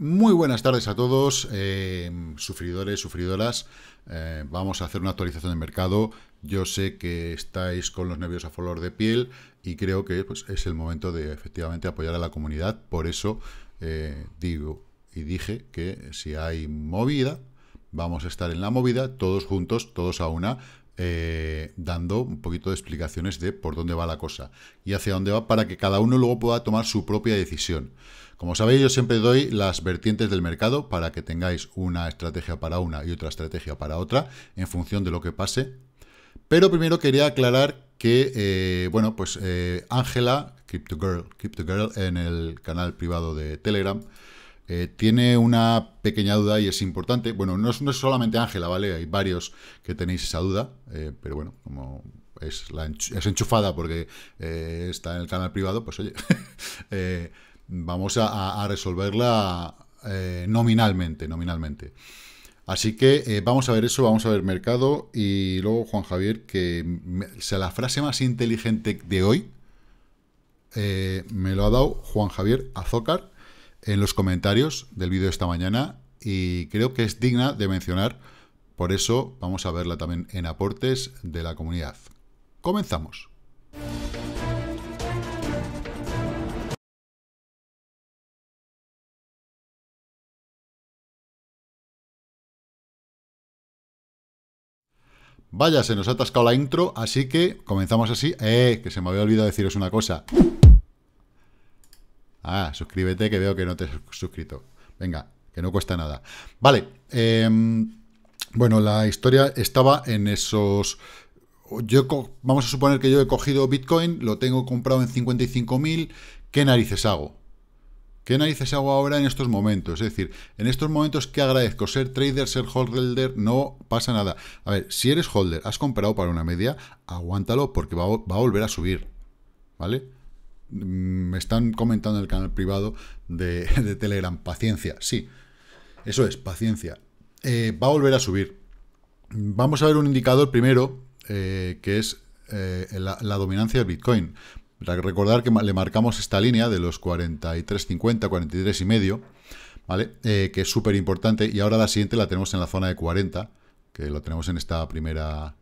Muy buenas tardes a todos, eh, sufridores, sufridoras. Eh, vamos a hacer una actualización de mercado. Yo sé que estáis con los nervios a flor de piel y creo que pues, es el momento de efectivamente apoyar a la comunidad. Por eso eh, digo y dije que si hay movida, vamos a estar en la movida, todos juntos, todos a una, eh, dando un poquito de explicaciones de por dónde va la cosa y hacia dónde va para que cada uno luego pueda tomar su propia decisión. Como sabéis, yo siempre doy las vertientes del mercado para que tengáis una estrategia para una y otra estrategia para otra en función de lo que pase. Pero primero quería aclarar que, eh, bueno, pues eh, Ángela, Crypto Crypto Girl en el canal privado de Telegram, eh, tiene una pequeña duda y es importante. Bueno, no es, solamente Ángela, ¿vale? Hay varios que tenéis esa duda, eh, pero bueno, como es, la enchufada porque eh, está en el canal privado, pues oye, vamos a, resolverla nominalmente, nominalmente. Así que vamos a ver eso, vamos a ver mercado y luego Juan Javier, que sea, la frase más inteligente de hoy me lo ha dado Juan Javier Azócar, en los comentarios del vídeo de esta mañana y creo que es digna de mencionar, por eso vamos a verla también en aportes de la comunidad. Comenzamos. Vaya, se nos ha atascado la intro, así que comenzamos así. ¡Eh! Que se me había olvidado deciros una cosa. Ah, suscríbete que veo que no te has suscrito. Venga, que no cuesta nada. Vale, em, bueno, la historia estaba en esos... Yo vamos a suponer que yo he cogido Bitcoin, lo tengo comprado en 55.000, ¿qué narices hago? ¿Qué narices hago ahora en estos momentos? Es decir, en estos momentos que agradezco ser trader, ser holder, no pasa nada. A ver, si eres holder, has comprado para una media, aguántalo porque va, va a volver a subir. ¿Vale? Mm, me están comentando en el canal privado de, Telegram, paciencia, sí, eso es, paciencia. Eh, va a volver a subir. Vamos a ver un indicador primero, eh, que es eh, la, dominancia de Bitcoin. Recordar que le marcamos esta línea de los 43,50, 43 y medio, ¿vale? que es súper importante, y ahora la siguiente la tenemos en la zona de 40, que la tenemos en esta primera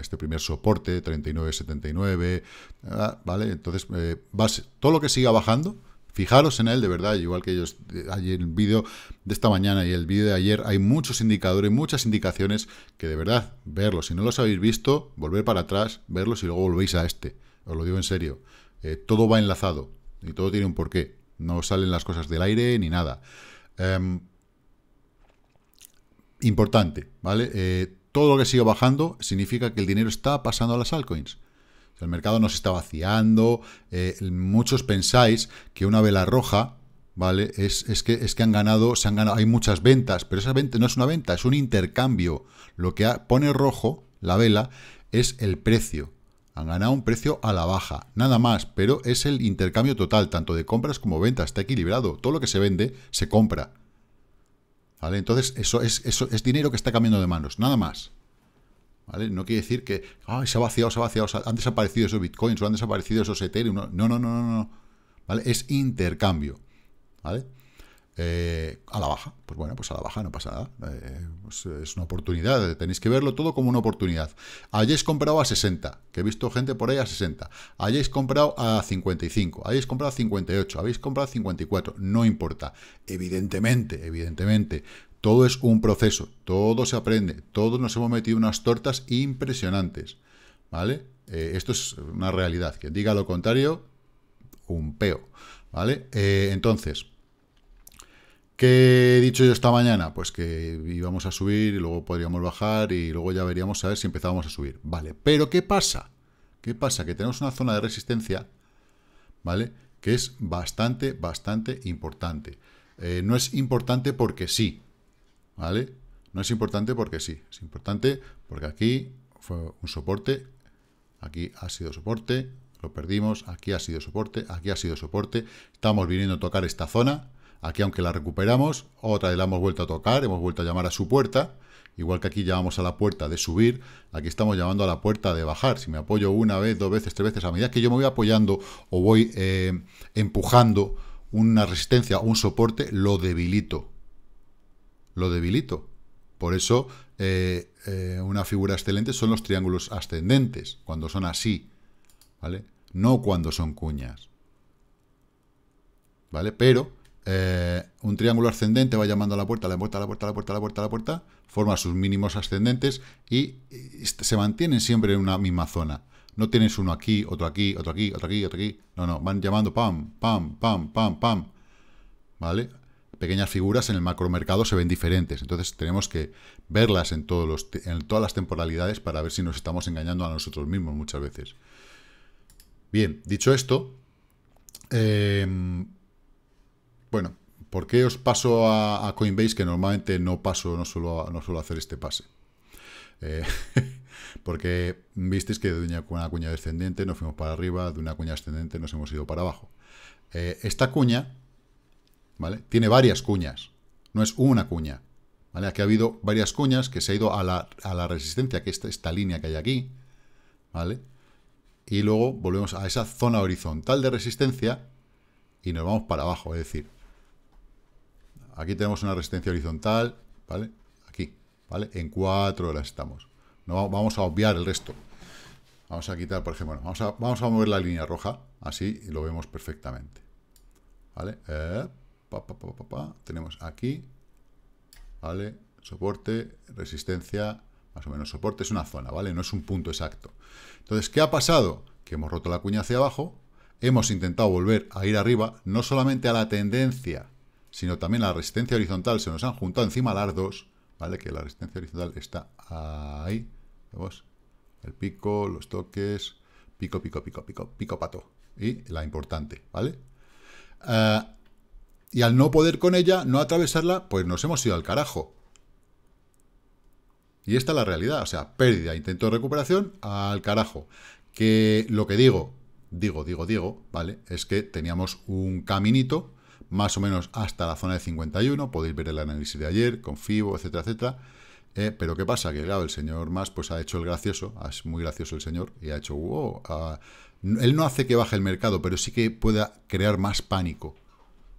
este primer soporte, 39.79, ah, ¿vale? Entonces, eh, todo lo que siga bajando, fijaros en él, de verdad, igual que ellos... el vídeo de esta mañana y el vídeo de ayer, hay muchos indicadores, muchas indicaciones que de verdad, verlos, si no los habéis visto, volver para atrás, verlos y luego volvéis a este, os lo digo en serio, eh, todo va enlazado y todo tiene un porqué, no salen las cosas del aire ni nada. Em, importante, ¿vale? Eh, todo lo que sigue bajando significa que el dinero está pasando a las altcoins. El mercado nos está vaciando. Eh, muchos pensáis que una vela roja, ¿vale? Es, es, que, es que han ganado, se han ganado, hay muchas ventas, pero esa venta no es una venta, es un intercambio. Lo que pone rojo la vela es el precio. Han ganado un precio a la baja, nada más, pero es el intercambio total, tanto de compras como ventas, está equilibrado. Todo lo que se vende se compra. Entonces, eso es, eso es dinero que está cambiando de manos, nada más. ¿Vale? No quiere decir que se ha vaciado, se ha vaciado, han desaparecido esos bitcoins o han desaparecido esos Ethereum. No, no, no, no, no. ¿Vale? Es intercambio. ¿Vale? Eh, a la baja. Pues bueno, pues a la baja no pasa nada. Eh, pues es una oportunidad, tenéis que verlo todo como una oportunidad. Hayáis comprado a 60, que he visto gente por ahí a 60. Hayáis comprado a 55, hayáis comprado a 58, habéis comprado a 54, no importa. Evidentemente, evidentemente, todo es un proceso, todo se aprende, todos nos hemos metido unas tortas impresionantes, ¿vale? Eh, esto es una realidad. Quien diga lo contrario, un peo, ¿vale? entonces ¿Qué he dicho yo esta mañana? Pues que íbamos a subir y luego podríamos bajar y luego ya veríamos a ver si empezábamos a subir. Vale, pero ¿qué pasa? ¿Qué pasa? Que tenemos una zona de resistencia, ¿vale? Que es bastante, bastante importante. Eh, no es importante porque sí, ¿vale? No es importante porque sí. Es importante porque aquí fue un soporte, aquí ha sido soporte, lo perdimos, aquí ha sido soporte, aquí ha sido soporte. Estamos viniendo a tocar esta zona, Aquí, aunque la recuperamos, otra vez la hemos vuelto a tocar, hemos vuelto a llamar a su puerta. Igual que aquí llamamos a la puerta de subir, aquí estamos llamando a la puerta de bajar. Si me apoyo una vez, dos veces, tres veces, a medida que yo me voy apoyando o voy eh, empujando una resistencia o un soporte, lo debilito. Lo debilito. Por eso, eh, eh, una figura excelente son los triángulos ascendentes, cuando son así, ¿vale? No cuando son cuñas. ¿Vale? Pero eh, un triángulo ascendente va llamando a la puerta, a la puerta, a la puerta, a la puerta, a la puerta, a la puerta, forma sus mínimos ascendentes y se mantienen siempre en una misma zona. No tienes uno aquí, otro aquí, otro aquí, otro aquí, otro aquí. No, no, van llamando pam, pam, pam, pam, pam. ¿Vale? Pequeñas figuras en el macromercado se ven diferentes. Entonces tenemos que verlas en, todos los en todas las temporalidades para ver si nos estamos engañando a nosotros mismos muchas veces. Bien, dicho esto, eh, bueno, ¿por qué os paso a, Coinbase que normalmente no paso, no suelo, no suelo hacer este pase? Eh, porque visteis que de una cuña descendente nos fuimos para arriba, de una cuña ascendente nos hemos ido para abajo. Eh, esta cuña, ¿vale? Tiene varias cuñas, no es una cuña. ¿Vale? Aquí ha habido varias cuñas que se ha ido a la, a resistencia, que es esta, esta línea que hay aquí, ¿vale? Y luego volvemos a esa zona horizontal de resistencia y nos vamos para abajo, es decir, Aquí tenemos una resistencia horizontal, ¿vale? Aquí, ¿vale? En cuatro horas estamos. No, vamos a obviar el resto. Vamos a quitar, por ejemplo, vamos, a, mover la línea roja, así lo vemos perfectamente. ¿Vale? Eh, tenemos aquí, ¿vale? Soporte, resistencia, más o menos soporte, es una zona, ¿vale? No es un punto exacto. Entonces, ¿qué ha pasado? Que hemos roto la cuña hacia abajo, hemos intentado volver a ir arriba, no solamente a la tendencia sino también la resistencia horizontal, se nos han juntado encima las dos, ¿vale? Que la resistencia horizontal está ahí, vemos, el pico, los toques, pico, pico, pico, pico, pico pato, y la importante, ¿vale? Eh, y al no poder con ella, no atravesarla, pues nos hemos ido al carajo. Y esta es la realidad, o sea, pérdida, intento de recuperación, al carajo. Que lo que digo, digo, digo, digo, ¿vale? Es que teníamos un caminito más o menos hasta la zona de 51, podéis ver el análisis de ayer con FIBO, etcétera, etcétera. Eh, pero ¿qué pasa? Que el señor más pues ha hecho el gracioso, es muy gracioso el señor, y ha hecho, wow, él no hace que baje el mercado, pero sí que pueda crear más pánico.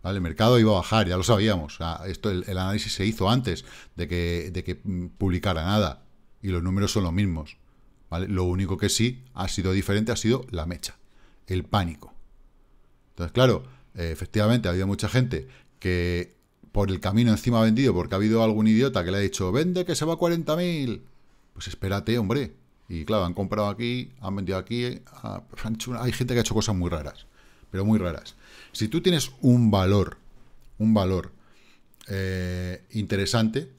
¿Vale? El mercado iba a bajar, ya lo sabíamos. esto, el, análisis se hizo antes de que, de que mm, publicara nada. Y los números son los mismos. ¿Vale? Lo único que sí ha sido diferente ha sido la mecha, el pánico. Entonces, claro, eh, efectivamente ha habido mucha gente que por el camino encima ha vendido porque ha habido algún idiota que le ha dicho, vende que se va a 40.000. Pues espérate, hombre. Y claro, han comprado aquí, han vendido aquí. hay gente que ha hecho cosas muy raras, pero muy raras. Si tú tienes un valor, un valor eh, interesante,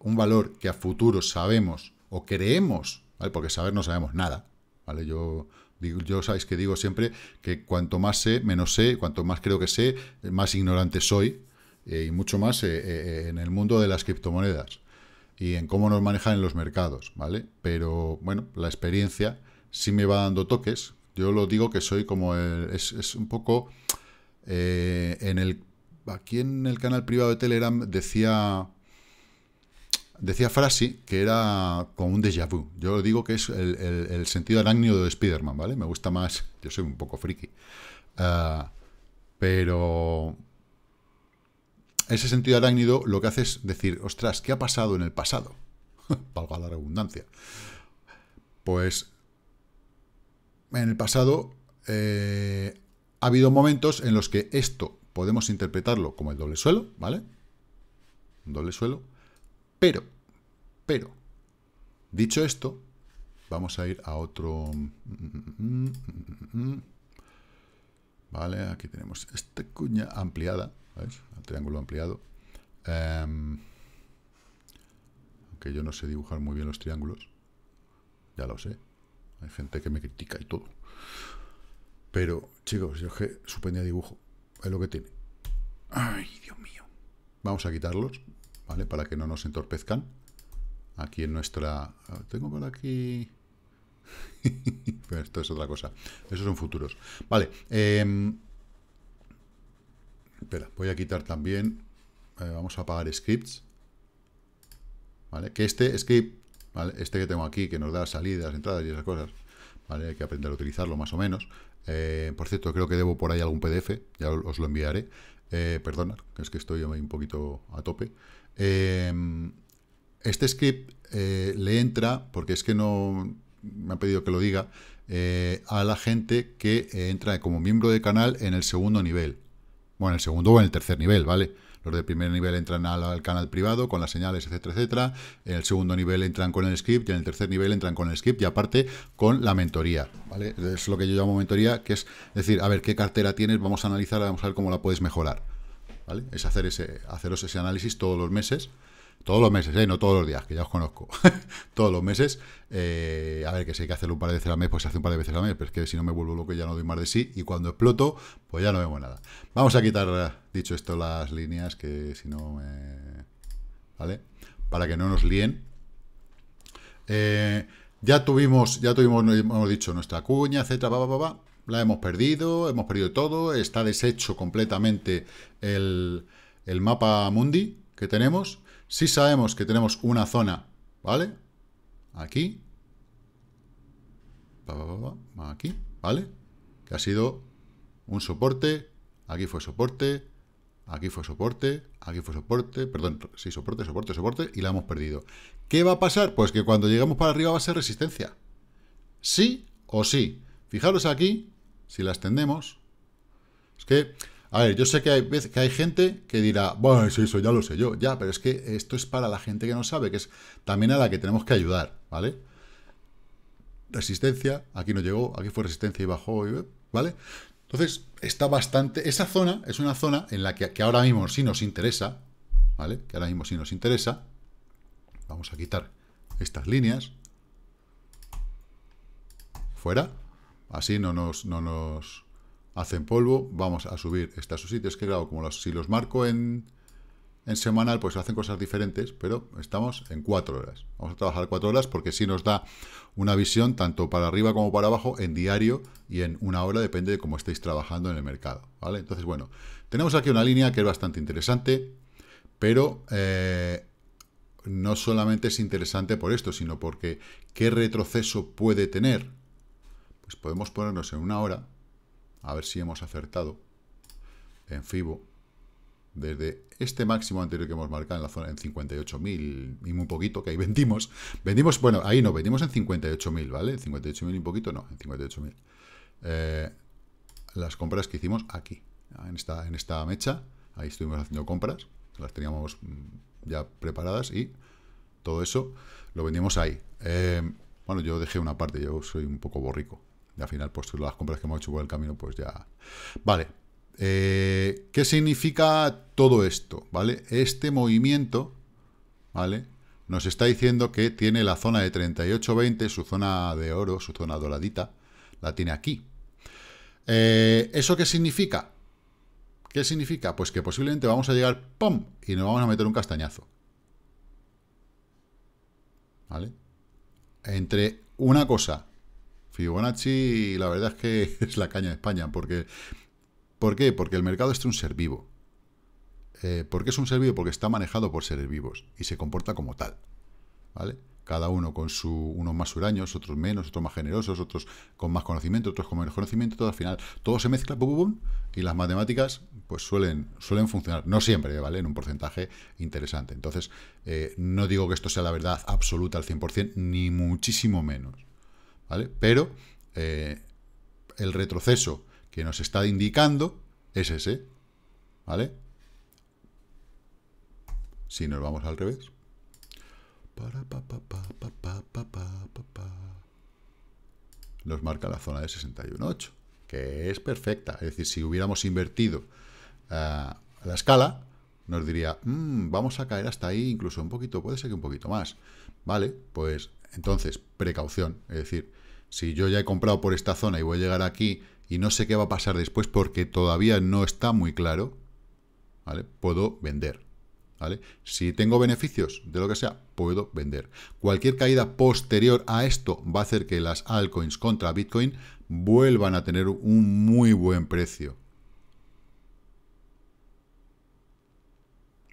un valor que a futuro sabemos o creemos, porque saber no sabemos nada. ¿vale? Yo yo sabéis que digo siempre que cuanto más sé, menos sé, cuanto más creo que sé, más ignorante soy, eh, y mucho más eh, eh, en el mundo de las criptomonedas y en cómo nos manejan en los mercados, ¿vale? Pero bueno, la experiencia sí me va dando toques. Yo lo digo que soy como es, es, un poco en el aquí en el canal privado de Telegram decía Decía Frasi que era como un déjà vu. Yo digo que es el, sentido arácnido de Spider-Man, ¿vale? Me gusta más. Yo soy un poco friki. Ah, pero. Ese sentido arácnido lo que hace es decir, ostras, ¿qué ha pasado en el pasado? Valga la redundancia. Pues. En el pasado. Eh, ha habido momentos en los que esto podemos interpretarlo como el doble suelo, ¿vale? doble suelo pero, pero, dicho esto, vamos a ir a otro... Mm, mm, mm, vale, aquí tenemos esta cuña ampliada, ¿veis? El triángulo ampliado. Em, aunque yo no sé dibujar muy bien los triángulos. Ya lo sé. Hay gente que me critica y todo. Pero, chicos, yo que suspendía dibujo. Es lo que tiene. Ay, Dios mío. Vamos a quitarlos. ¿vale? Para que no nos entorpezcan. Aquí en nuestra... Tengo por aquí... Pero esto es otra cosa. Esos son futuros. Vale. Em, espera, voy a quitar también... Eh, vamos a apagar scripts. ¿Vale? Que este script, ¿vale? Este que tengo aquí, que nos da salidas, entradas y esas cosas. ¿Vale? Hay que aprender a utilizarlo más o menos. Eh, por cierto, creo que debo por ahí algún PDF, ya os lo enviaré. Eh, Perdona, es que estoy un poquito a tope. Em, este script eh, le entra, porque es que no me ha pedido que lo diga, eh, a la gente que eh, entra como miembro de canal en el segundo nivel. Bueno, en el segundo o en el tercer nivel, ¿vale? Los del primer nivel entran al, canal privado con las señales, etcétera, etcétera. En el segundo nivel entran con el script y en el tercer nivel entran con el script y aparte con la mentoría, ¿vale? Es lo que yo llamo mentoría, que es decir, a ver, ¿qué cartera tienes? Vamos a analizar, vamos a ver cómo la puedes mejorar. Es hacer ese, haceros ese análisis todos los meses, todos los meses, ¿eh? no todos los días, que ya os conozco, todos los meses, eh, a ver, que si hay que hacerlo un par de veces al mes, pues se hace un par de veces al mes, pero es que si no me vuelvo loco ya no doy más de sí, y cuando exploto, pues ya no vemos nada. Vamos a quitar, dicho esto, las líneas, que si no me... ¿vale? Para que no nos líen. Eh, ya tuvimos, ya tuvimos, hemos dicho, nuestra cuña, etcétera, va, va, la hemos perdido, hemos perdido todo, está deshecho completamente el, mapa mundi que tenemos. Si sí sabemos que tenemos una zona, ¿vale? Aquí. Aquí, ¿vale? Que ha sido un soporte, aquí fue soporte, aquí fue soporte, aquí fue soporte, perdón, sí, soporte, soporte, soporte, y la hemos perdido. ¿Qué va a pasar? Pues que cuando llegamos para arriba va a ser resistencia. Sí o sí. Fijaros aquí si las tendemos, es que, a ver, yo sé que hay, que hay gente que dirá, bueno, eso, eso ya lo sé yo, ya, pero es que esto es para la gente que no sabe, que es también a la que tenemos que ayudar, ¿vale? Resistencia, aquí no llegó, aquí fue resistencia y bajó, ¿vale? Entonces, está bastante... Esa zona es una zona en la que, que ahora mismo sí nos interesa, ¿vale? Que ahora mismo sí nos interesa. Vamos a quitar estas líneas. Fuera. Así no nos, nos hacen polvo. Vamos a subir estas sitios Es que claro, como si los marco en, semanal, pues hacen cosas diferentes, pero estamos en cuatro horas. Vamos a trabajar cuatro horas porque sí nos da una visión tanto para arriba como para abajo en diario y en una hora, depende de cómo estéis trabajando en el mercado. ¿vale? Entonces, bueno, tenemos aquí una línea que es bastante interesante, pero eh, no solamente es interesante por esto, sino porque qué retroceso puede tener pues podemos ponernos en una hora, a ver si hemos acertado en FIBO, desde este máximo anterior que hemos marcado en la zona en 58.000 y muy poquito, que ahí vendimos, vendimos, bueno, ahí no, vendimos en 58.000, ¿vale? En 58.000 y un poquito, no, en 58.000. Eh, las compras que hicimos aquí, en esta, en esta mecha, ahí estuvimos haciendo compras, las teníamos mm, ya preparadas y todo eso lo vendimos ahí. Eh, bueno, yo dejé una parte, yo soy un poco borrico, y al final, pues las compras que hemos hecho por el camino, pues ya... Vale, eh, ¿qué significa todo esto? ¿Vale? Este movimiento, ¿vale? Nos está diciendo que tiene la zona de 38.20, su zona de oro, su zona doradita, la tiene aquí. Eh, ¿Eso qué significa? ¿Qué significa? Pues que posiblemente vamos a llegar, ¡pum! y nos vamos a meter un castañazo. ¿Vale? Entre una cosa Fibonacci, la verdad es que es la caña de España, porque... ¿Por qué? Porque el mercado es un ser vivo. Eh, ¿Por qué es un ser vivo? Porque está manejado por seres vivos y se comporta como tal. ¿Vale? Cada uno con su, unos más huraños, otros menos, otros más generosos, otros con más conocimiento, otros con menos conocimiento, todo al final, todo se mezcla, y las matemáticas pues suelen, suelen funcionar, no siempre, ¿vale? En un porcentaje interesante. Entonces, eh, no digo que esto sea la verdad absoluta al 100%, ni muchísimo menos. ¿vale? Pero eh, el retroceso que nos está indicando es ese, ¿vale? Si nos vamos al revés. Nos marca la zona de 61.8, que es perfecta. Es decir, si hubiéramos invertido a eh, la escala, nos diría, mm, vamos a caer hasta ahí, incluso un poquito, puede ser que un poquito más. Vale, pues entonces, precaución. Es decir, si yo ya he comprado por esta zona y voy a llegar aquí y no sé qué va a pasar después porque todavía no está muy claro, ¿vale? Puedo vender. ¿Vale? Si tengo beneficios de lo que sea, puedo vender. Cualquier caída posterior a esto va a hacer que las altcoins contra Bitcoin vuelvan a tener un muy buen precio.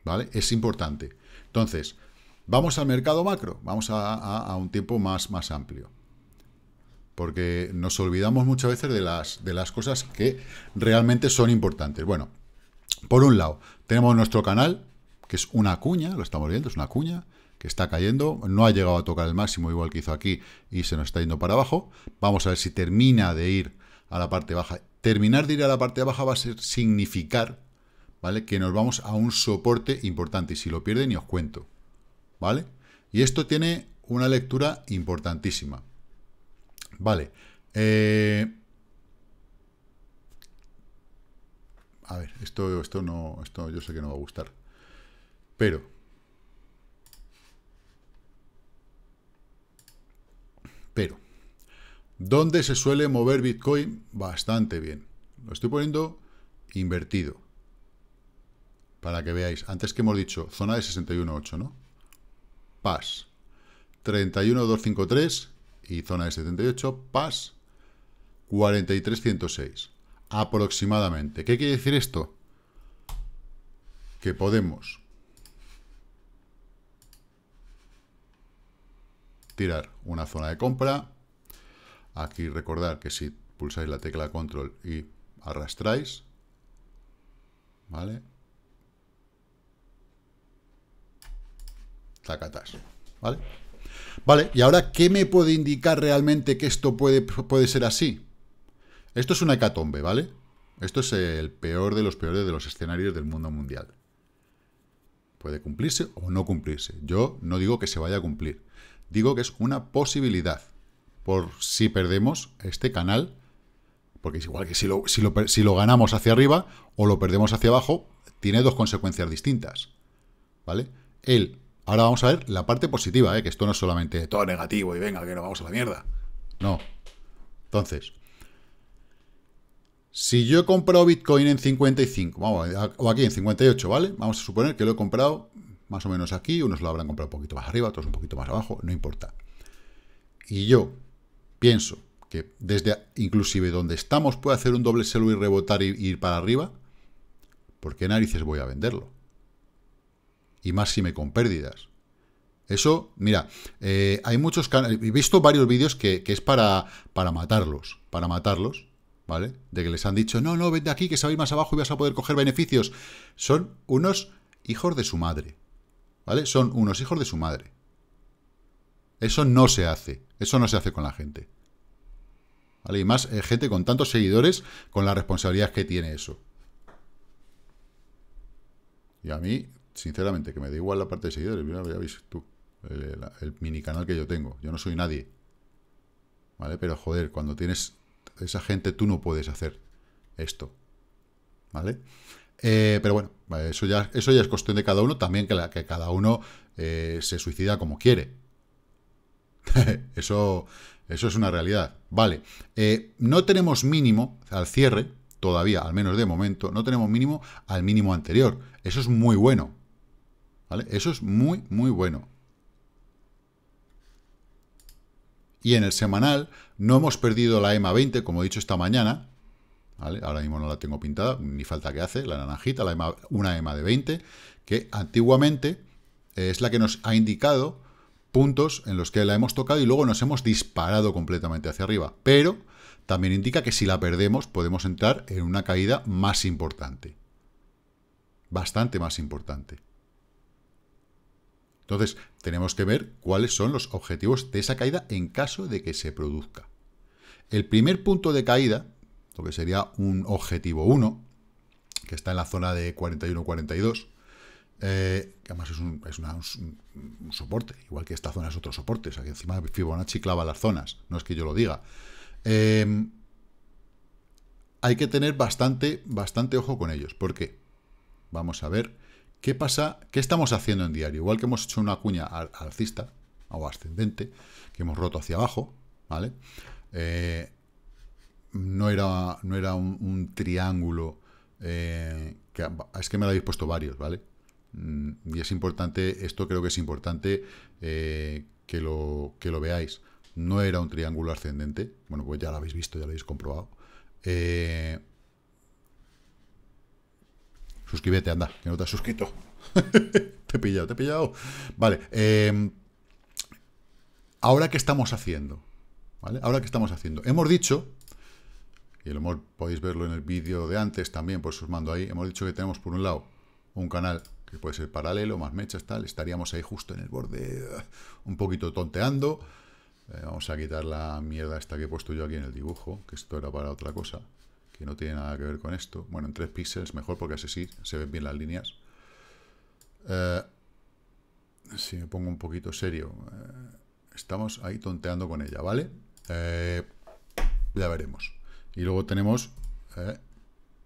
¿Vale? Es importante. Entonces, Vamos al mercado macro, vamos a, un tiempo más, más amplio porque nos olvidamos muchas veces de las, de las cosas que realmente son importantes. Bueno, por un lado, tenemos nuestro canal, que es una cuña, lo estamos viendo, es una cuña, que está cayendo, no ha llegado a tocar el máximo igual que hizo aquí y se nos está yendo para abajo. Vamos a ver si termina de ir a la parte baja. Terminar de ir a la parte baja va a ser significar, ¿vale? Que nos vamos a un soporte importante y si lo pierden, ni os cuento. ¿vale? Y esto tiene una lectura importantísima. Vale. Eh, a ver, esto, esto no. Esto yo sé que no va a gustar. Pero. Pero. ¿Dónde se suele mover Bitcoin? Bastante bien. Lo estoy poniendo invertido. Para que veáis. Antes que hemos dicho, zona de 61.8, ¿no? PAS. 31253 y zona de 78, PAS 43106. Aproximadamente. ¿Qué quiere decir esto? Que podemos tirar una zona de compra. Aquí recordar que si pulsáis la tecla control y arrastráis, ¿vale? Tacatas. ¿Vale? Vale, y ahora, ¿qué me puede indicar realmente que esto puede, puede ser así? Esto es una hecatombe, ¿vale? Esto es el peor de los peores de los escenarios del mundo mundial. Puede cumplirse o no cumplirse. Yo no digo que se vaya a cumplir. Digo que es una posibilidad. Por si perdemos este canal, porque es igual que si lo, si lo, si lo ganamos hacia arriba o lo perdemos hacia abajo, tiene dos consecuencias distintas. ¿Vale? El Ahora vamos a ver la parte positiva, ¿eh? que esto no es solamente todo negativo y venga, que no vamos a la mierda. No. Entonces, si yo he comprado Bitcoin en 55, o aquí en 58, ¿vale? Vamos a suponer que lo he comprado más o menos aquí, unos lo habrán comprado un poquito más arriba, otros un poquito más abajo, no importa. Y yo pienso que desde inclusive donde estamos puede hacer un doble celo y rebotar y, ir para arriba, porque qué narices voy a venderlo? y más si me con pérdidas. Eso, mira, eh, hay muchos canales, he visto varios vídeos que, es para, para matarlos, para matarlos, ¿vale? De que les han dicho, no, no, vete aquí, que sabéis más abajo y vas a poder coger beneficios. Son unos hijos de su madre, ¿vale? Son unos hijos de su madre. Eso no se hace, eso no se hace con la gente. ¿Vale? Y más eh, gente con tantos seguidores, con las responsabilidades que tiene eso. Y a mí, sinceramente, que me da igual la parte de seguidores. ya veis tú, el, mini canal que yo tengo. Yo no soy nadie. ¿Vale? Pero joder, cuando tienes esa gente, tú no puedes hacer esto. ¿Vale? Eh, pero bueno, eso ya, eso ya es cuestión de cada uno. También que, cada uno eh, se suicida como quiere. eso, eso es una realidad. Vale. Eh, no tenemos mínimo al cierre, todavía, al menos de momento, no tenemos mínimo al mínimo anterior. Eso es muy bueno. Eso es muy, muy bueno. Y en el semanal no hemos perdido la EMA 20, como he dicho esta mañana, Ahora mismo no la tengo pintada, ni falta que hace, la naranjita, e una EMA de 20, que antiguamente es la que nos ha indicado puntos en los que la hemos tocado y luego nos hemos disparado completamente hacia arriba. Pero también indica que si la perdemos podemos entrar en una caída más importante. Bastante más importante. Entonces, tenemos que ver cuáles son los objetivos de esa caída en caso de que se produzca. El primer punto de caída, lo que sería un objetivo 1, que está en la zona de 41-42, eh, que además es, un, soporte, igual que esta zona es otro soporte, o sea que encima Fibonacci clava las zonas, no es que yo lo diga. Eh, hay que tener bastante, bastante ojo con ellos, porque, Vamos a ver ¿Qué pasa? ¿Qué estamos haciendo en diario? Igual que hemos hecho una cuña alcista o ascendente, que hemos roto hacia abajo, ¿vale? Eh, no era, no era un, triángulo, eh, es que me lo habéis puesto varios, ¿vale? Mm, y es importante, esto creo que es importante eh, que, lo, veáis. No era un triángulo ascendente, bueno, pues ya lo habéis visto, ya lo habéis comprobado. Suscríbete, anda, que no te has suscrito. te he pillado, te he pillado. Vale, em, ahora qué estamos haciendo. ¿Vale? Ahora qué estamos haciendo. Hemos dicho, y el humor podéis verlo en el vídeo de antes también, pues os mando ahí, hemos dicho que tenemos por un lado un canal que puede ser paralelo, más mechas, tal, estaríamos ahí justo en el borde, uh, un poquito tonteando. Eh, vamos a quitar la mierda esta que he puesto yo aquí en el dibujo, que esto era para otra cosa que no tiene nada que ver con esto. Bueno, en 3 píxeles mejor porque así sí se ven bien las líneas. Eh, si me pongo un poquito serio, eh, estamos ahí tonteando con ella, ¿vale? La eh, veremos. Y luego tenemos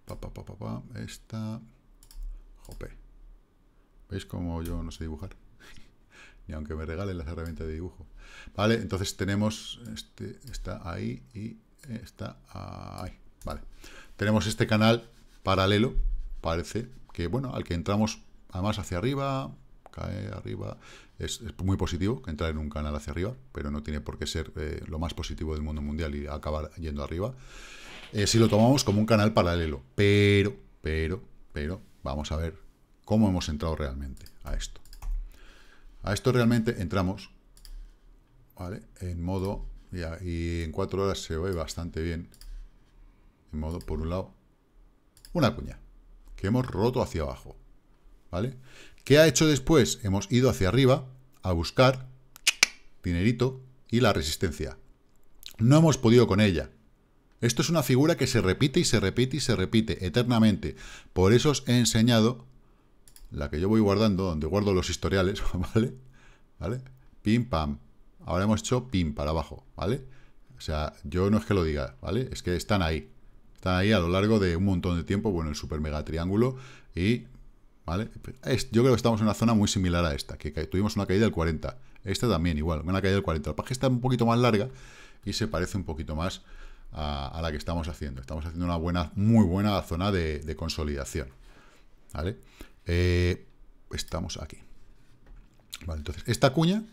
pa, pa, pa, esta... Jope. ¿Veis cómo yo no sé dibujar? Ni aunque me regalen las herramientas de dibujo. Vale, entonces tenemos este, está ahí y está ahí. Tenemos este canal paralelo, parece que, bueno, al que entramos además hacia arriba, cae arriba, es, muy positivo que entrar en un canal hacia arriba, pero no tiene por qué ser eh, lo más positivo del mundo mundial y acabar yendo arriba. Eh, si lo tomamos como un canal paralelo, pero, pero, pero, vamos a ver cómo hemos entrado realmente a esto. A esto realmente entramos, ¿vale? En modo, ya, y en cuatro horas se ve bastante bien, en modo, por un lado, una cuña, que hemos roto hacia abajo, ¿vale? ¿Qué ha hecho después? Hemos ido hacia arriba a buscar dinerito y la resistencia. No hemos podido con ella. Esto es una figura que se repite y se repite y se repite eternamente. Por eso os he enseñado la que yo voy guardando, donde guardo los historiales, ¿vale? ¿Vale? Pim, pam. Ahora hemos hecho pim para abajo, ¿vale? O sea, yo no es que lo diga, ¿vale? Es que están ahí, ahí a lo largo de un montón de tiempo, bueno, el super mega triángulo y... ¿Vale? yo creo que estamos en una zona muy similar a esta, que tuvimos una caída del 40. Esta también igual, una caída del 40. La que está un poquito más larga y se parece un poquito más a, la que estamos haciendo. Estamos haciendo una buena, muy buena zona de, consolidación. ¿Vale? Eh, estamos aquí. entonces, esta cuña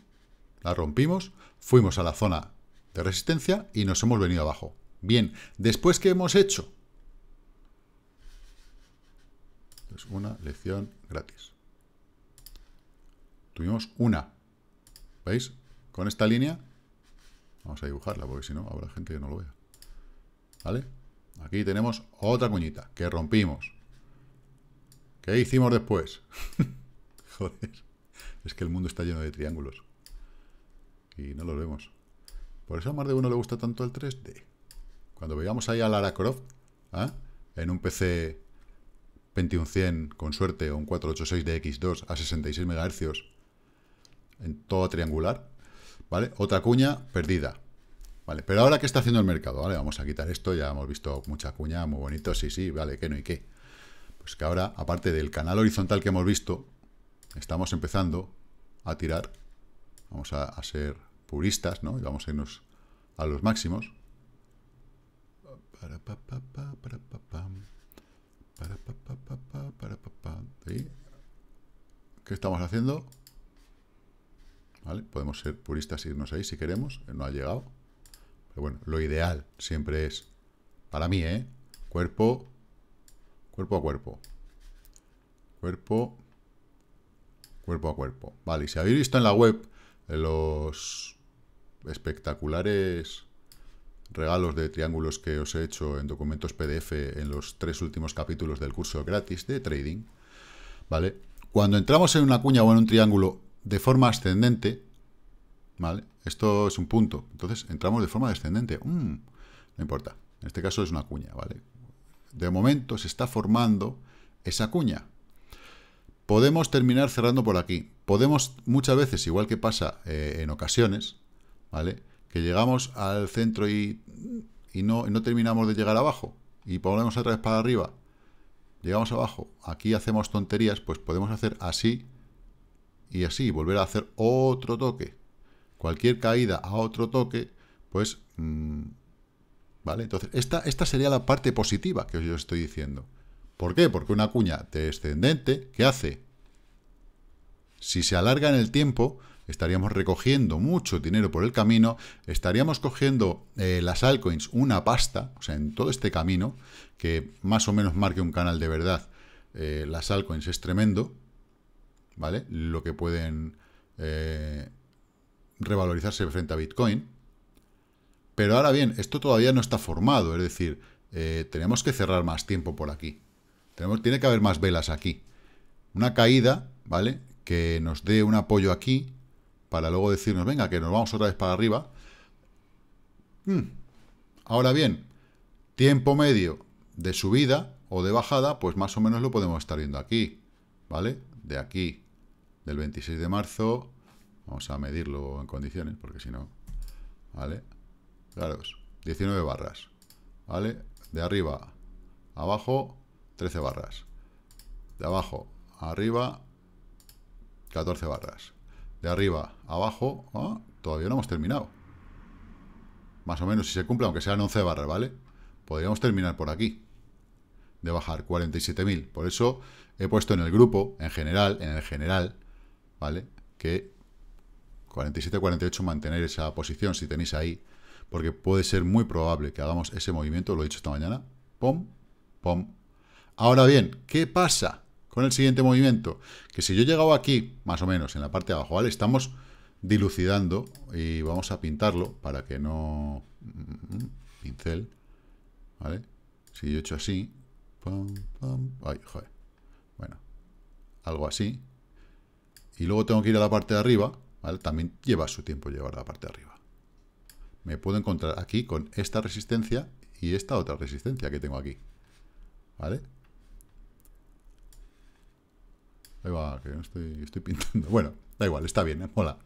la rompimos, fuimos a la zona de resistencia y nos hemos venido abajo. Bien, después que hemos hecho, es una lección gratis. Tuvimos una, ¿veis? Con esta línea, vamos a dibujarla porque si no habrá gente que no lo vea, ¿vale? Aquí tenemos otra cuñita que rompimos. ¿Qué hicimos después? Joder, es que el mundo está lleno de triángulos. Y no los vemos. Por eso a más de uno le gusta tanto el 3D. Cuando veíamos ahí a Lara Croft, ¿ah? en un PC 2100 con suerte o un 486 de X2 a 66 MHz en todo triangular, ¿vale? Otra cuña perdida. Vale, pero ahora ¿qué está haciendo el mercado? vamos a quitar esto, ya hemos visto mucha cuña, muy bonito, sí, sí, vale, qué no y qué. Pues que ahora, aparte del canal horizontal que hemos visto, estamos empezando a tirar, vamos a, a ser puristas, ¿no? Y vamos a irnos a los máximos para pa pa pa para pa para pa pa para pa ¿qué estamos haciendo? ¿Vale? podemos ser puristas y e irnos ahí si queremos no ha llegado pero bueno lo ideal siempre es para mí ¿eh? cuerpo cuerpo a cuerpo cuerpo cuerpo a cuerpo vale y si habéis visto en la web los espectaculares regalos de triángulos que os he hecho en documentos PDF en los tres últimos capítulos del curso gratis de trading, ¿vale? Cuando entramos en una cuña o en un triángulo de forma ascendente, ¿vale? Esto es un punto, entonces entramos de forma descendente, mm, no importa, en este caso es una cuña, ¿vale? De momento se está formando esa cuña. Podemos terminar cerrando por aquí. Podemos muchas veces, igual que pasa eh, en ocasiones, ¿vale? que llegamos al centro y, no, terminamos de llegar abajo y ponemos otra vez para arriba, llegamos abajo, aquí hacemos tonterías, pues podemos hacer así y así, volver a hacer otro toque. Cualquier caída a otro toque, pues... Mm, ¿Vale? Entonces, esta, esta sería la parte positiva que os estoy diciendo. ¿Por qué? Porque una cuña descendente, ¿qué hace? Si se alarga en el tiempo, estaríamos recogiendo mucho dinero por el camino, estaríamos cogiendo eh, las altcoins una pasta, o sea, en todo este camino, que más o menos marque un canal de verdad, eh, las altcoins es tremendo, ¿vale? Lo que pueden eh, revalorizarse frente a Bitcoin. Pero ahora bien, esto todavía no está formado, es decir, tenemos que cerrar más tiempo por aquí. Tenemos, tiene que haber más velas aquí. Una caída, ¿vale? Que nos dé un apoyo aquí, para luego decirnos, venga, que nos vamos otra vez para arriba. Hmm. Ahora bien, tiempo medio de subida o de bajada, pues más o menos lo podemos estar viendo aquí, ¿vale? De aquí, del 26 de marzo, vamos a medirlo en condiciones, porque si no, ¿vale? Claro, 19 barras, ¿vale? De arriba abajo, 13 barras. De abajo arriba, 14 barras de arriba abajo, todavía no hemos terminado. Más o menos, si se cumple, aunque sean 11 barras, ¿vale? Podríamos terminar por aquí, de bajar 47.000. Por eso he puesto en el grupo, en general, en el general, ¿vale? Que 47, 48 mantener esa posición si tenéis ahí, porque puede ser muy probable que hagamos ese movimiento, lo he dicho esta mañana, pom, pom. Ahora bien, ¿qué pasa? con el siguiente movimiento. Que si yo he llegado aquí, más o menos, en la parte de abajo, ¿vale? Estamos dilucidando y vamos a pintarlo para que no... Mm, pincel, ¿vale? Si yo he hecho así... ay, joder. Bueno, algo así. Y luego tengo que ir a la parte de arriba, ¿vale? También lleva su tiempo llevar a la parte de arriba. Me puedo encontrar aquí con esta resistencia y esta otra resistencia que tengo aquí, ¿vale? Ahí va, que estoy, estoy pintando. Bueno, da igual, está bien, ¿eh? mola.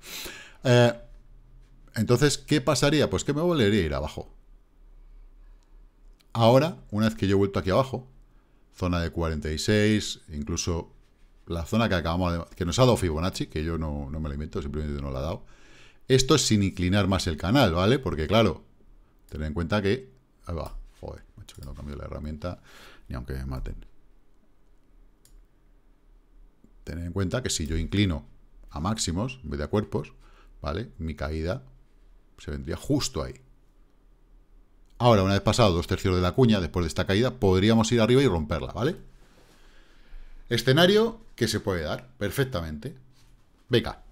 Eh, entonces, ¿qué pasaría? Pues que me volvería a ir abajo. Ahora, una vez que yo he vuelto aquí abajo, zona de 46, incluso la zona que acabamos que nos ha dado Fibonacci, que yo no, me la simplemente no la ha dado. Esto es sin inclinar más el canal, ¿vale? Porque claro, tener en cuenta que... Ahí va, joder, hecho que no cambio la herramienta, ni aunque me maten. Tener en cuenta que si yo inclino a máximos en vez de a cuerpos, ¿vale? Mi caída se vendría justo ahí. Ahora, una vez pasado dos tercios de la cuña, después de esta caída, podríamos ir arriba y romperla, ¿vale? Escenario que se puede dar perfectamente. Venga,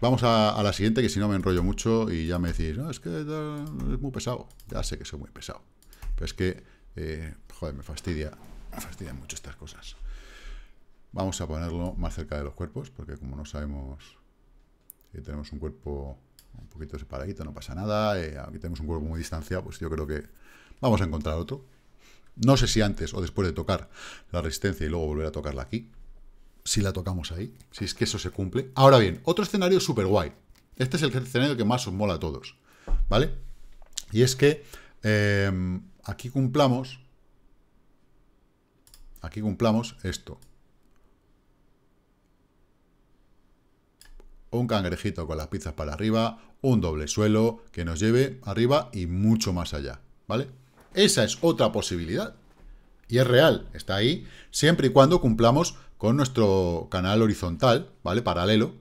vamos a, la siguiente, que si no me enrollo mucho y ya me decís, no, es que es muy pesado. Ya sé que soy muy pesado. Pero es que, eh, joder, me fastidia, me fastidian mucho estas cosas. Vamos a ponerlo más cerca de los cuerpos, porque como no sabemos... que tenemos un cuerpo un poquito separadito, no pasa nada. Eh, aquí tenemos un cuerpo muy distanciado, pues yo creo que vamos a encontrar otro. No sé si antes o después de tocar la resistencia y luego volver a tocarla aquí. Si la tocamos ahí, si es que eso se cumple. Ahora bien, otro escenario súper guay. Este es el escenario que más os mola a todos, ¿vale? Y es que eh, aquí cumplamos... Aquí cumplamos esto. un cangrejito con las pizzas para arriba, un doble suelo que nos lleve arriba y mucho más allá, ¿vale? Esa es otra posibilidad. Y es real, está ahí, siempre y cuando cumplamos con nuestro canal horizontal, ¿vale? Paralelo,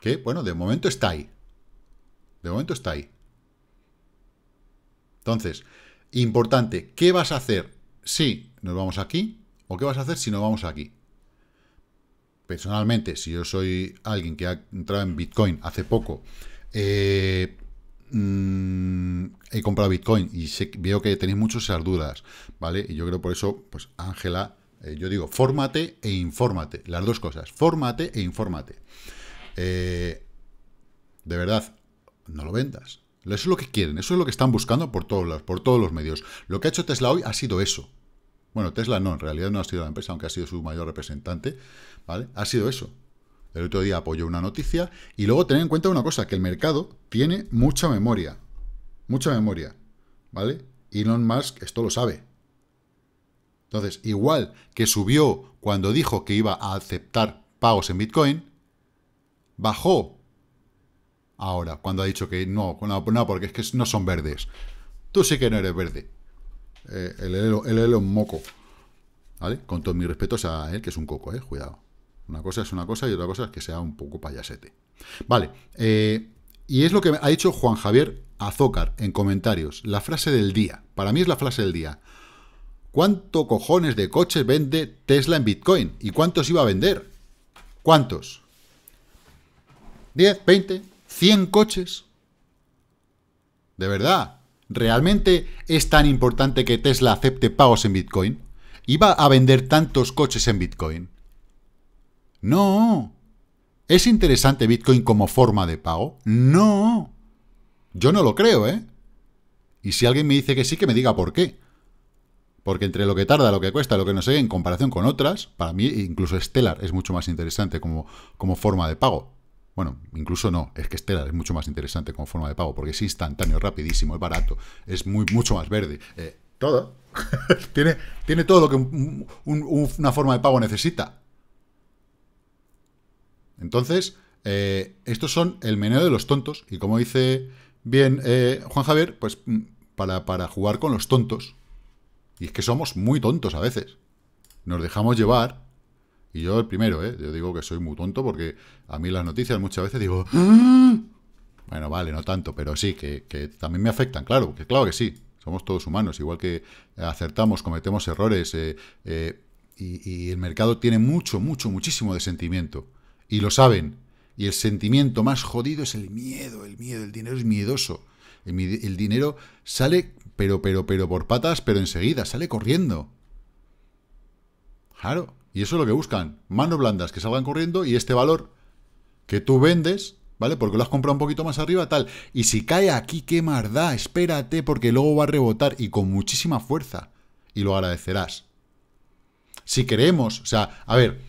que, bueno, de momento está ahí. De momento está ahí. Entonces, importante, ¿qué vas a hacer si nos vamos aquí? ¿O qué vas a hacer si nos vamos aquí? personalmente, si yo soy alguien que ha entrado en Bitcoin hace poco, eh, mm, he comprado Bitcoin y veo que tenéis muchas dudas, ¿vale? Y yo creo por eso, pues Ángela, eh, yo digo, fórmate e infórmate, las dos cosas, fórmate e infórmate. Eh, de verdad, no lo vendas. Eso es lo que quieren, eso es lo que están buscando por todos, los, por todos los medios. Lo que ha hecho Tesla hoy ha sido eso. Bueno, Tesla no, en realidad no ha sido la empresa, aunque ha sido su mayor representante, ¿vale? Ha sido eso. El otro día apoyó una noticia y luego tener en cuenta una cosa, que el mercado tiene mucha memoria, mucha memoria, ¿vale? Elon Musk esto lo sabe. Entonces, igual que subió cuando dijo que iba a aceptar pagos en Bitcoin, bajó ahora cuando ha dicho que no, no, no porque es que no son verdes. Tú sí que no eres verde. Eh, el, Elon, Moco. ¿Vale? Con todos mis respetos a él, que es un coco, ¿eh? Cuidado. Una cosa es una cosa y otra cosa es que sea un poco payasete. Vale, eh, y es lo que ha hecho Juan Javier Azócar en comentarios. La frase del día. Para mí es la frase del día. ¿Cuánto cojones de coches vende Tesla en Bitcoin? ¿Y cuántos iba a vender? ¿Cuántos? ¿10, 20, 100 coches? ¿De verdad? ¿Realmente es tan importante que Tesla acepte pagos en Bitcoin? ¿Iba a vender tantos coches en Bitcoin? No. ¿Es interesante Bitcoin como forma de pago? No. Yo no lo creo, ¿eh? Y si alguien me dice que sí, que me diga por qué. Porque entre lo que tarda, lo que cuesta, lo que no sé, en comparación con otras, para mí incluso Stellar es mucho más interesante como, como forma de pago. Bueno, incluso no, es que Stellar es mucho más interesante como forma de pago, porque es instantáneo, rapidísimo, es barato, es muy, mucho más verde. Eh, todo. tiene, tiene todo lo que una forma de pago necesita. Entonces, eh, estos son el meneo de los tontos. Y como dice bien eh, Juan Javier, pues mm, para, para jugar con los tontos. Y es que somos muy tontos a veces. Nos dejamos llevar y yo el primero, ¿eh? Yo digo que soy muy tonto porque a mí las noticias muchas veces digo... Ah". Bueno, vale, no tanto, pero sí, que, también me afectan, claro, que claro que sí. Somos todos humanos, igual que acertamos, cometemos errores, eh, eh, y, el mercado tiene mucho, mucho, muchísimo de sentimiento. Y lo saben. Y el sentimiento más jodido es el miedo, el miedo, el dinero es miedoso. el dinero sale, pero, pero, pero por patas, pero enseguida, sale corriendo. Claro. Y eso es lo que buscan. Manos blandas que salgan corriendo y este valor que tú vendes, ¿vale? Porque lo has comprado un poquito más arriba, tal. Y si cae aquí, qué mardá, espérate porque luego va a rebotar y con muchísima fuerza. Y lo agradecerás. Si queremos, o sea, a ver,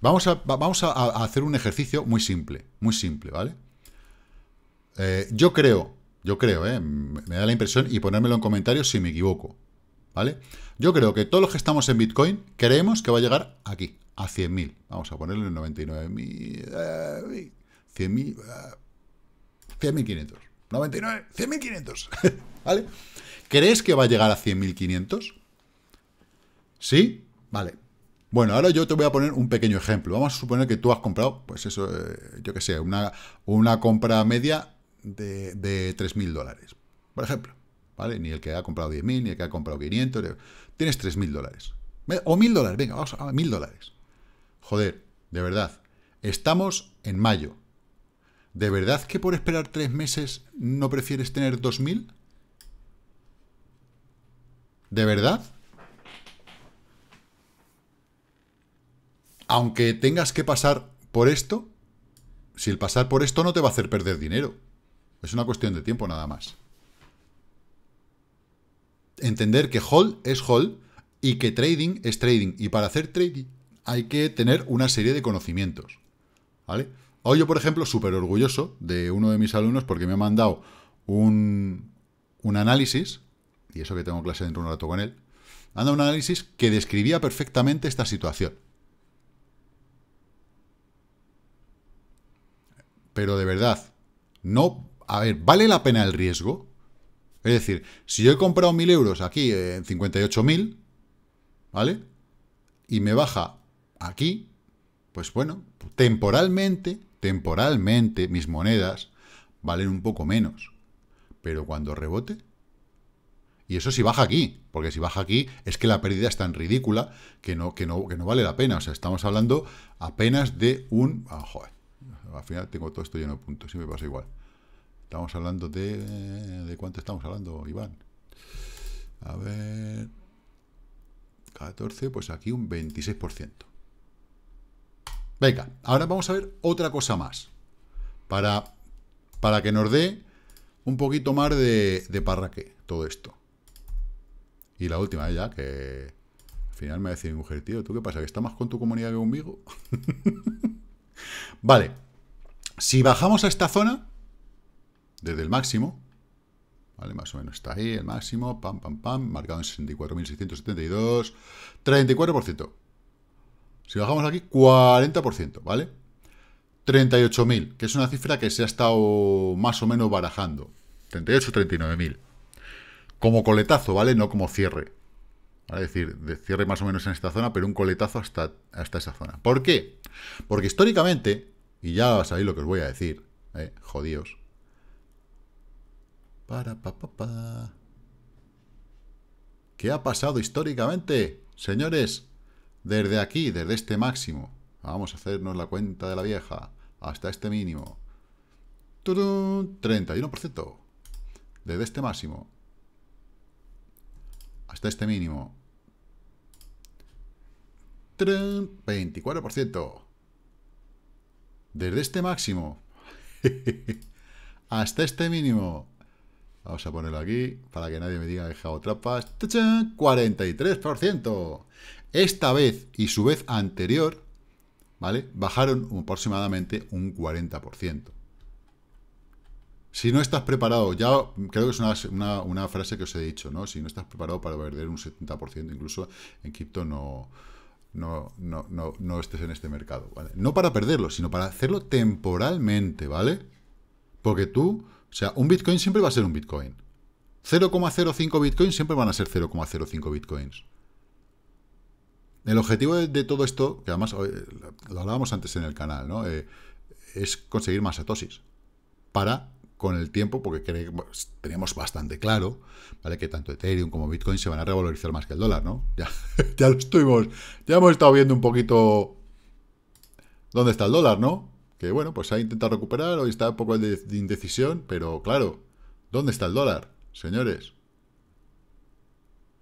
vamos a, vamos a, hacer un ejercicio muy simple, muy simple, ¿vale? Eh, yo creo, yo creo, ¿eh? me da la impresión, y ponérmelo en comentarios si me equivoco, ¿vale? Yo creo que todos los que estamos en Bitcoin creemos que va a llegar aquí, a 100.000. Vamos a ponerle 99.000, 100.000, 100.500. 99, 100.500, ¿vale? ¿Crees que va a llegar a 100.500? ¿Sí? Vale. Bueno, ahora yo te voy a poner un pequeño ejemplo. Vamos a suponer que tú has comprado, pues eso, eh, yo qué sé, una, una compra media de, de 3.000 dólares, por ejemplo. ¿vale? Ni el que ha comprado 10.000, ni el que ha comprado 500. Tienes 3.000 dólares. O 1.000 dólares, venga, vamos a 1.000 dólares. Joder, de verdad. Estamos en mayo. ¿De verdad que por esperar tres meses no prefieres tener 2.000? ¿De verdad? Aunque tengas que pasar por esto, si el pasar por esto no te va a hacer perder dinero. Es una cuestión de tiempo nada más entender que hold es hold y que trading es trading. Y para hacer trading hay que tener una serie de conocimientos. ¿Vale? Hoy yo, por ejemplo, súper orgulloso de uno de mis alumnos porque me ha mandado un, análisis, y eso que tengo clase dentro de un rato con él, anda un análisis que describía perfectamente esta situación. Pero de verdad, no, a ver, ¿vale la pena el riesgo? Es decir, si yo he comprado 1.000 euros aquí en 58.000, ¿vale? Y me baja aquí, pues bueno, temporalmente, temporalmente mis monedas valen un poco menos. Pero cuando rebote, y eso si sí baja aquí, porque si baja aquí es que la pérdida es tan ridícula que no, que no, que no vale la pena. O sea, estamos hablando apenas de un... Ah, joder, al final tengo todo esto lleno de puntos y me pasa igual. Estamos hablando de... Eh, ¿De cuánto estamos hablando, Iván? A ver... 14, pues aquí un 26%. Venga, ahora vamos a ver otra cosa más. Para, para que nos dé un poquito más de, de parraque todo esto. Y la última eh, ya, que al final me va a decir mi mujer, tío, ¿tú qué pasa? ¿Que está más con tu comunidad que conmigo? vale. Si bajamos a esta zona, desde el máximo, ¿vale? Más o menos está ahí el máximo, pam, pam, pam, marcado en 64.672, 34%. Si bajamos aquí, 40%, ¿vale? 38.000, que es una cifra que se ha estado más o menos barajando. 38, 39.000. Como coletazo, ¿vale? No como cierre. Es decir, de cierre más o menos en esta zona, pero un coletazo hasta, hasta esa zona. ¿Por qué? Porque históricamente, y ya sabéis lo que os voy a decir, ¿eh? jodíos, para pa, pa, pa. ¿Qué ha pasado históricamente, señores? Desde aquí, desde este máximo. Vamos a hacernos la cuenta de la vieja. Hasta este mínimo. 31%. Desde este máximo. Hasta este mínimo. 24%. Desde este máximo. hasta este mínimo. Vamos a ponerlo aquí para que nadie me diga que he dejado trampas. ¡Tachán! 43%. Esta vez y su vez anterior, ¿vale? Bajaron aproximadamente un 40%. Si no estás preparado, ya creo que es una, frase que os he dicho, ¿no? Si no estás preparado para perder un 70%, incluso en cripto no, no, no, no estés en este mercado, ¿vale? No para perderlo, sino para hacerlo temporalmente, ¿vale? Porque tú o sea, un Bitcoin siempre va a ser un Bitcoin. 0,05 Bitcoins siempre van a ser 0,05 Bitcoins. El objetivo de, todo esto, que además lo hablábamos antes en el canal, ¿no? Eh, es conseguir más satosis. Para, con el tiempo, porque tenemos bastante claro, ¿vale? Que tanto Ethereum como Bitcoin se van a revalorizar más que el dólar, ¿no? Ya, ya lo estuvimos, ya hemos estado viendo un poquito dónde está el dólar, ¿no? que bueno, pues ha intentado recuperar, hoy está un poco de, indecisión, pero claro, ¿dónde está el dólar, señores?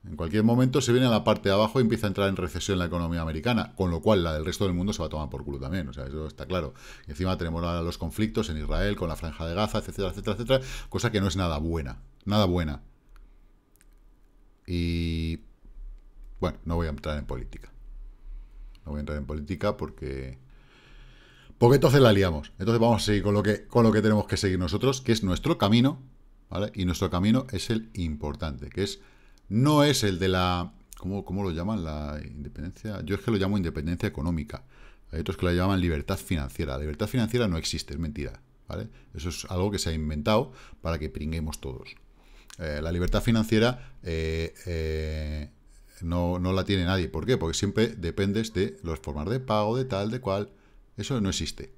En cualquier momento se viene a la parte de abajo y empieza a entrar en recesión la economía americana, con lo cual la del resto del mundo se va a tomar por culo también, o sea, eso está claro. Y encima tenemos ahora los conflictos en Israel, con la franja de Gaza, etcétera, etcétera, etcétera, cosa que no es nada buena, nada buena. Y bueno, no voy a entrar en política. No voy a entrar en política porque porque entonces la liamos. Entonces vamos a seguir con lo que, con lo que tenemos que seguir nosotros, que es nuestro camino, ¿vale? Y nuestro camino es el importante, que es no es el de la... ¿Cómo, lo llaman? La independencia... Yo es que lo llamo independencia económica. Hay otros que la llaman libertad financiera. La libertad financiera no existe, es mentira, Eso es algo que se ha inventado para que pringuemos todos. Eh, la libertad financiera eh, eh, no, la tiene nadie. ¿Por qué? Porque siempre dependes de los formas de pago, de tal, de cual... Eso no existe.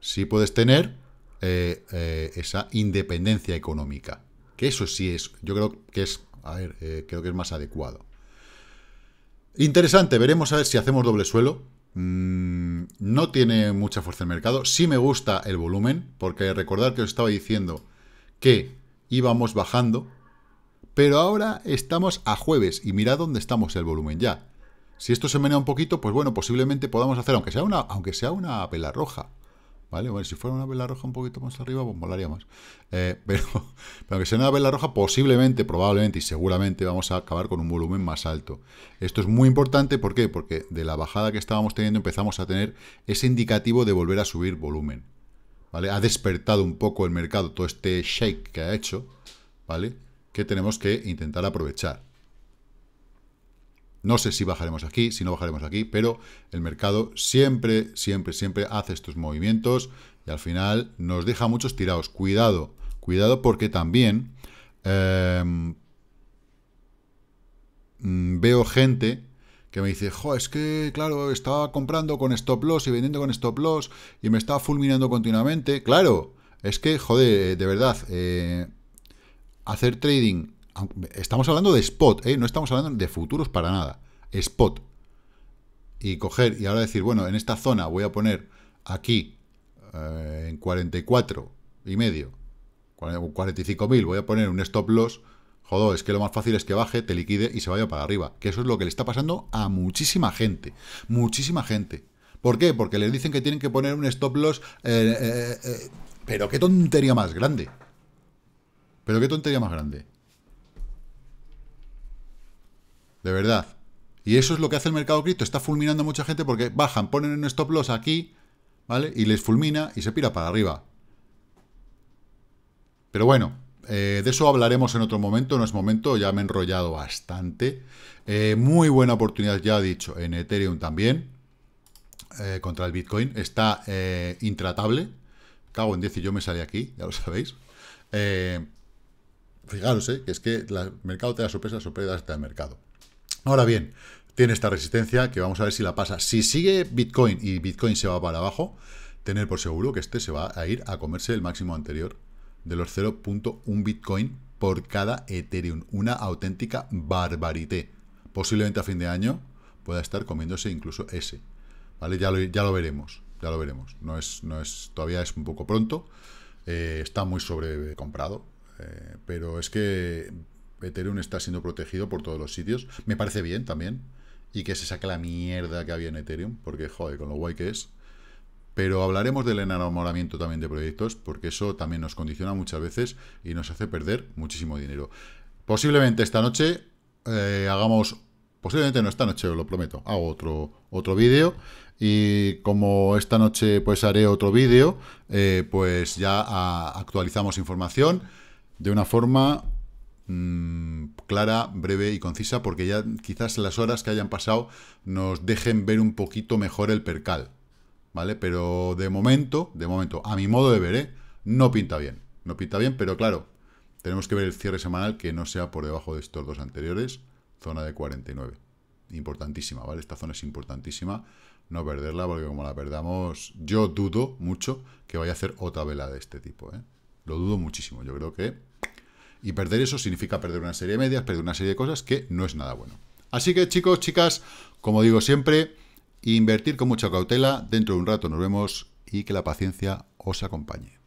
Sí puedes tener eh, eh, esa independencia económica. Que eso sí es, yo creo que es, a ver, eh, creo que es más adecuado. Interesante, veremos a ver si hacemos doble suelo. Mm, no tiene mucha fuerza el mercado. Sí me gusta el volumen, porque recordad que os estaba diciendo que íbamos bajando, pero ahora estamos a jueves y mirad dónde estamos el volumen ya. Si esto se menea un poquito, pues bueno, posiblemente podamos hacer, aunque sea una, aunque sea una vela roja. ¿Vale? Bueno, si fuera una vela roja un poquito más arriba, pues molaría más. Eh, pero, pero, aunque sea una vela roja, posiblemente, probablemente y seguramente vamos a acabar con un volumen más alto. Esto es muy importante, ¿por qué? Porque de la bajada que estábamos teniendo empezamos a tener ese indicativo de volver a subir volumen. ¿Vale? Ha despertado un poco el mercado todo este shake que ha hecho, ¿vale? Que tenemos que intentar aprovechar. No sé si bajaremos aquí, si no bajaremos aquí, pero el mercado siempre, siempre, siempre hace estos movimientos y al final nos deja muchos tirados. Cuidado, cuidado porque también em, mm, veo gente que me dice, es que, claro, estaba comprando con stop loss y vendiendo con stop loss y me estaba fulminando continuamente. Claro, es que, joder, de verdad, eh, hacer trading Estamos hablando de spot, ¿eh? no estamos hablando de futuros para nada. Spot. Y coger y ahora decir, bueno, en esta zona voy a poner aquí eh, en 44 y medio, 45.000, voy a poner un stop loss. Joder, es que lo más fácil es que baje, te liquide y se vaya para arriba. Que eso es lo que le está pasando a muchísima gente. Muchísima gente. ¿Por qué? Porque les dicen que tienen que poner un stop loss. Eh, eh, pero qué tontería más grande. Pero qué tontería más grande. De verdad. Y eso es lo que hace el mercado cripto. Está fulminando a mucha gente porque bajan, ponen un stop loss aquí, ¿vale? Y les fulmina y se pira para arriba. Pero bueno, eh, de eso hablaremos en otro momento. No es momento, ya me he enrollado bastante. Eh, muy buena oportunidad, ya he dicho, en Ethereum también. Eh, contra el Bitcoin. Está intratable. Cago en 10 y yo me salí aquí, ya lo sabéis. fijaros, que es que el mercado te da sorpresa, sorpresa te el mercado. Ahora bien, tiene esta resistencia que vamos a ver si la pasa. Si sigue Bitcoin y Bitcoin se va para abajo, tener por seguro que este se va a ir a comerse el máximo anterior de los 0.1 Bitcoin por cada Ethereum. Una auténtica barbarité. Posiblemente a fin de año pueda estar comiéndose incluso ese. ¿Vale? Ya lo, ya lo veremos. Ya lo veremos. No es, no es, todavía es un poco pronto. Eh, está muy sobrecomprado. Eh, pero es que Ethereum está siendo protegido por todos los sitios. Me parece bien también. Y que se saque la mierda que había en Ethereum, porque joder, con lo guay que es. Pero hablaremos del enamoramiento también de proyectos, porque eso también nos condiciona muchas veces y nos hace perder muchísimo dinero. Posiblemente esta noche eh, hagamos, posiblemente no esta noche, os lo prometo, hago otro, otro vídeo. Y como esta noche pues haré otro vídeo, eh, pues ya actualizamos información de una forma Mm, clara, breve y concisa, porque ya quizás las horas que hayan pasado nos dejen ver un poquito mejor el percal, ¿vale? Pero de momento, de momento, a mi modo de ver, ¿eh? no pinta bien, no pinta bien, pero claro, tenemos que ver el cierre semanal que no sea por debajo de estos dos anteriores, zona de 49. Importantísima, ¿vale? Esta zona es importantísima, no perderla, porque como la perdamos, yo dudo mucho que vaya a hacer otra vela de este tipo, ¿eh? Lo dudo muchísimo, yo creo que y perder eso significa perder una serie de medias, perder una serie de cosas que no es nada bueno. Así que chicos, chicas, como digo siempre, invertir con mucha cautela. Dentro de un rato nos vemos y que la paciencia os acompañe.